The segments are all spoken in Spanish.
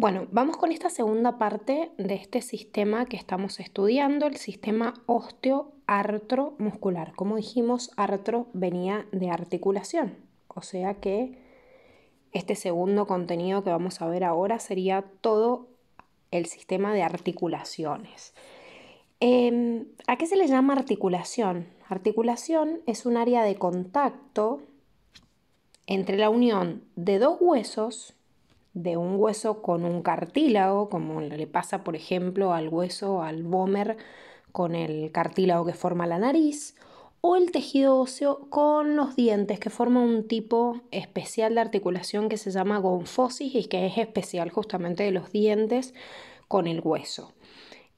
Bueno, vamos con esta segunda parte de este sistema que estamos estudiando, el sistema osteoartromuscular. Como dijimos, artro venía de articulación, o sea que este segundo contenido que vamos a ver ahora sería todo el sistema de articulaciones. Em, ¿A qué se le llama articulación? Articulación es un área de contacto entre la unión de dos huesos de un hueso con un cartílago, como le pasa por ejemplo al hueso, al bómer con el cartílago que forma la nariz, o el tejido óseo con los dientes, que forma un tipo especial de articulación que se llama gonfosis y que es especial justamente de los dientes con el hueso.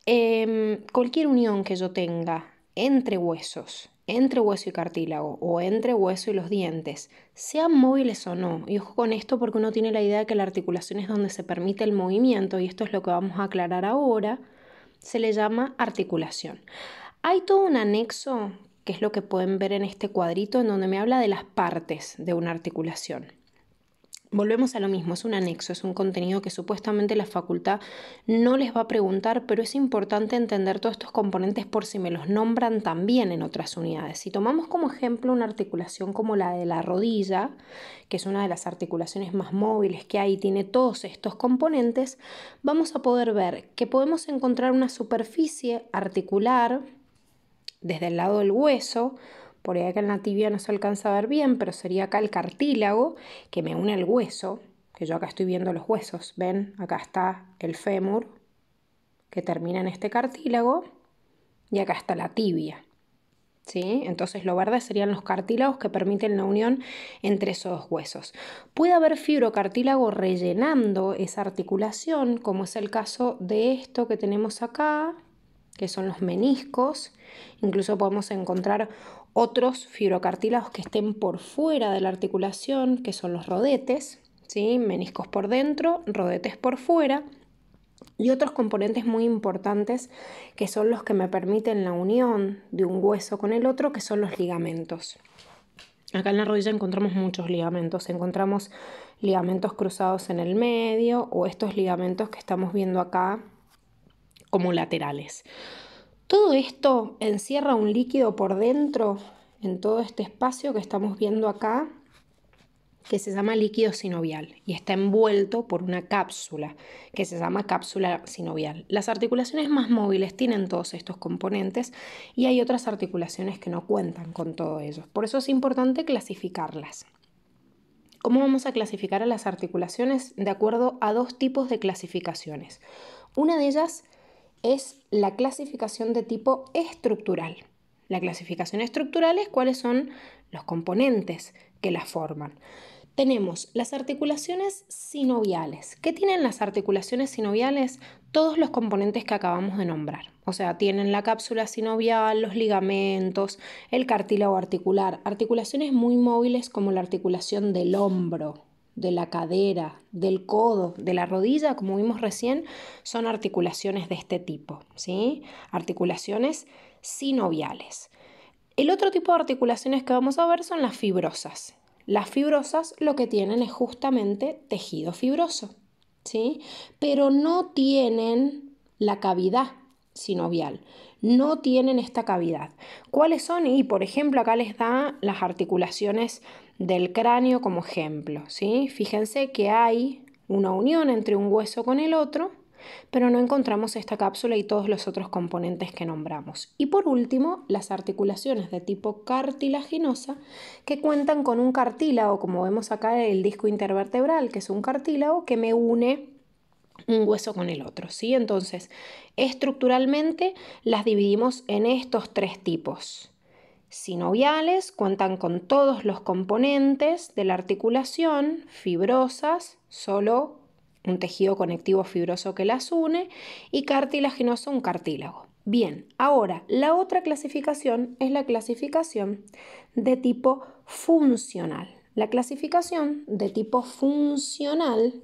Em, cualquier unión que yo tenga entre huesos entre hueso y cartílago o entre hueso y los dientes, sean móviles o no. Y ojo con esto porque uno tiene la idea de que la articulación es donde se permite el movimiento y esto es lo que vamos a aclarar ahora, se le llama articulación. Hay todo un anexo, que es lo que pueden ver en este cuadrito, en donde me habla de las partes de una articulación. Volvemos a lo mismo, es un anexo, es un contenido que supuestamente la facultad no les va a preguntar, pero es importante entender todos estos componentes por si me los nombran también en otras unidades. Si tomamos como ejemplo una articulación como la de la rodilla, que es una de las articulaciones más móviles que hay y tiene todos estos componentes, vamos a poder ver que podemos encontrar una superficie articular desde el lado del hueso, por ahí acá en la tibia no se alcanza a ver bien, pero sería acá el cartílago que me une el hueso, que yo acá estoy viendo los huesos, ven, acá está el fémur que termina en este cartílago y acá está la tibia. ¿Sí? Entonces lo verde serían los cartílagos que permiten la unión entre esos dos huesos. Puede haber fibrocartílago rellenando esa articulación, como es el caso de esto que tenemos acá, que son los meniscos. Incluso podemos encontrar otros fibrocartílagos que estén por fuera de la articulación, que son los rodetes, ¿sí? meniscos por dentro, rodetes por fuera, y otros componentes muy importantes que son los que me permiten la unión de un hueso con el otro, que son los ligamentos. Acá en la rodilla encontramos muchos ligamentos, encontramos ligamentos cruzados en el medio o estos ligamentos que estamos viendo acá como laterales. Todo esto encierra un líquido por dentro en todo este espacio que estamos viendo acá, que se llama líquido sinovial y está envuelto por una cápsula que se llama cápsula sinovial. Las articulaciones más móviles tienen todos estos componentes y hay otras articulaciones que no cuentan con todo ello. Por eso es importante clasificarlas. ¿Cómo vamos a clasificar a las articulaciones? De acuerdo a dos tipos de clasificaciones. Una de ellas es la clasificación de tipo estructural. La clasificación estructural es cuáles son los componentes que la forman. Tenemos las articulaciones sinoviales. ¿Qué tienen las articulaciones sinoviales? Todos los componentes que acabamos de nombrar. O sea, tienen la cápsula sinovial, los ligamentos, el cartílago articular, articulaciones muy móviles como la articulación del hombro, de la cadera, del codo, de la rodilla, como vimos recién, son articulaciones de este tipo, ¿sí? Articulaciones sinoviales. El otro tipo de articulaciones que vamos a ver son las fibrosas. Las fibrosas lo que tienen es justamente tejido fibroso, ¿sí? Pero no tienen la cavidad sinovial. No tienen esta cavidad. ¿Cuáles son? Y por ejemplo, acá les da las articulaciones del cráneo como ejemplo. ¿sí? Fíjense que hay una unión entre un hueso con el otro, pero no encontramos esta cápsula y todos los otros componentes que nombramos. Y por último, las articulaciones de tipo cartilaginosa que cuentan con un cartílago, como vemos acá el disco intervertebral, que es un cartílago que me une un hueso con el otro, ¿sí? Entonces, estructuralmente las dividimos en estos tres tipos. Sinoviales cuentan con todos los componentes de la articulación, fibrosas, solo un tejido conectivo fibroso que las une, y cartilaginoso, un cartílago. Bien, ahora la otra clasificación es la clasificación de tipo funcional. La clasificación de tipo funcional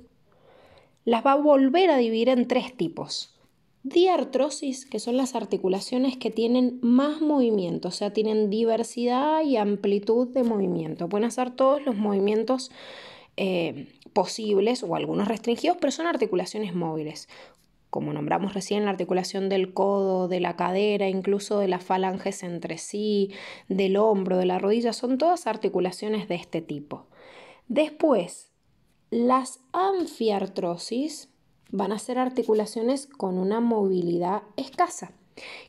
las va a volver a dividir en tres tipos. Diartrosis, que son las articulaciones que tienen más movimiento, o sea, tienen diversidad y amplitud de movimiento. Pueden hacer todos los movimientos eh, posibles o algunos restringidos, pero son articulaciones móviles. Como nombramos recién, la articulación del codo, de la cadera, incluso de las falanges entre sí, del hombro, de la rodilla, son todas articulaciones de este tipo. Después, las anfiartrosis van a ser articulaciones con una movilidad escasa.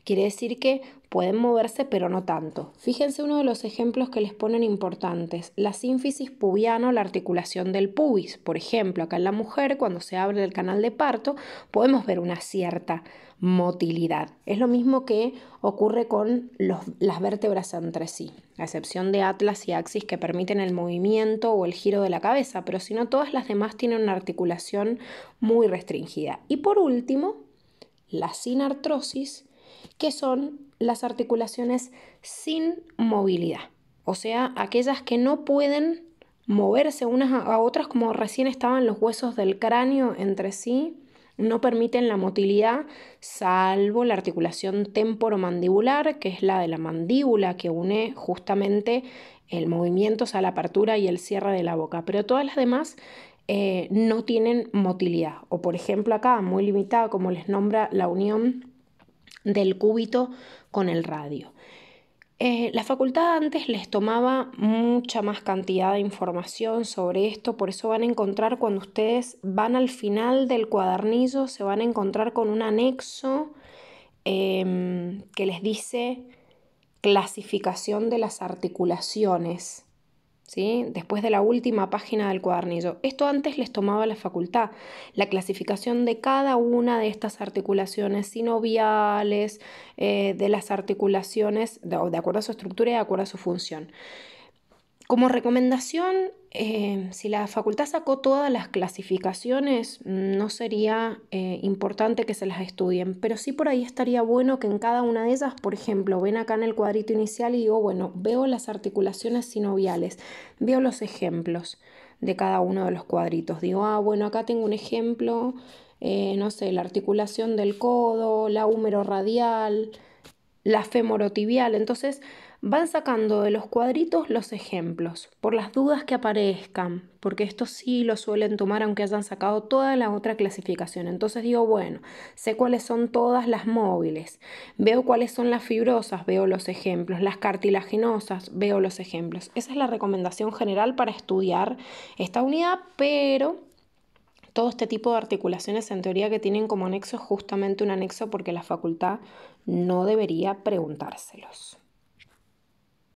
Quiere decir que pueden moverse, pero no tanto. Fíjense uno de los ejemplos que les ponen importantes. La sínfisis pubiana la articulación del pubis. Por ejemplo, acá en la mujer, cuando se abre el canal de parto, podemos ver una cierta motilidad. Es lo mismo que ocurre con las vértebras entre sí, a excepción de atlas y axis que permiten el movimiento o el giro de la cabeza, pero si no, todas las demás tienen una articulación muy restringida. Y por último, la sinartrosis que son las articulaciones sin movilidad, o sea, aquellas que no pueden moverse unas a otras como recién estaban los huesos del cráneo entre sí, no permiten la motilidad, salvo la articulación temporomandibular, que es la de la mandíbula que une justamente el movimiento, o sea, la apertura y el cierre de la boca. Pero todas las demás eh, no tienen motilidad. O por ejemplo acá, muy limitada, como les nombra la unión del cúbito con el radio. Eh, la facultad antes les tomaba mucha más cantidad de información sobre esto, por eso van a encontrar cuando ustedes van al final del cuadernillo, se van a encontrar con un anexo em, que les dice clasificación de las articulaciones después de la última página del cuadernillo. Esto antes les tomaba la facultad, la clasificación de cada una de estas articulaciones sinoviales, eh, de las articulaciones, de, de acuerdo a su estructura y de acuerdo a su función. Como recomendación, eh, si la facultad sacó todas las clasificaciones, no sería eh, importante que se las estudien, pero sí por ahí estaría bueno que en cada una de ellas, por ejemplo, ven acá en el cuadrito inicial y digo, bueno, veo las articulaciones sinoviales, veo los ejemplos de cada uno de los cuadritos. Digo, ah, bueno, acá tengo un ejemplo, eh, no sé, la articulación del codo, la húmero radial, la femorotibial. Entonces, Van sacando de los cuadritos los ejemplos, por las dudas que aparezcan, porque estos sí lo suelen tomar aunque hayan sacado toda la otra clasificación. Entonces digo, bueno, sé cuáles son todas las móviles, veo cuáles son las fibrosas, veo los ejemplos, las cartilaginosas, veo los ejemplos. Esa es la recomendación general para estudiar esta unidad, pero todo este tipo de articulaciones en teoría que tienen como anexo justamente un anexo porque la facultad no debería preguntárselos.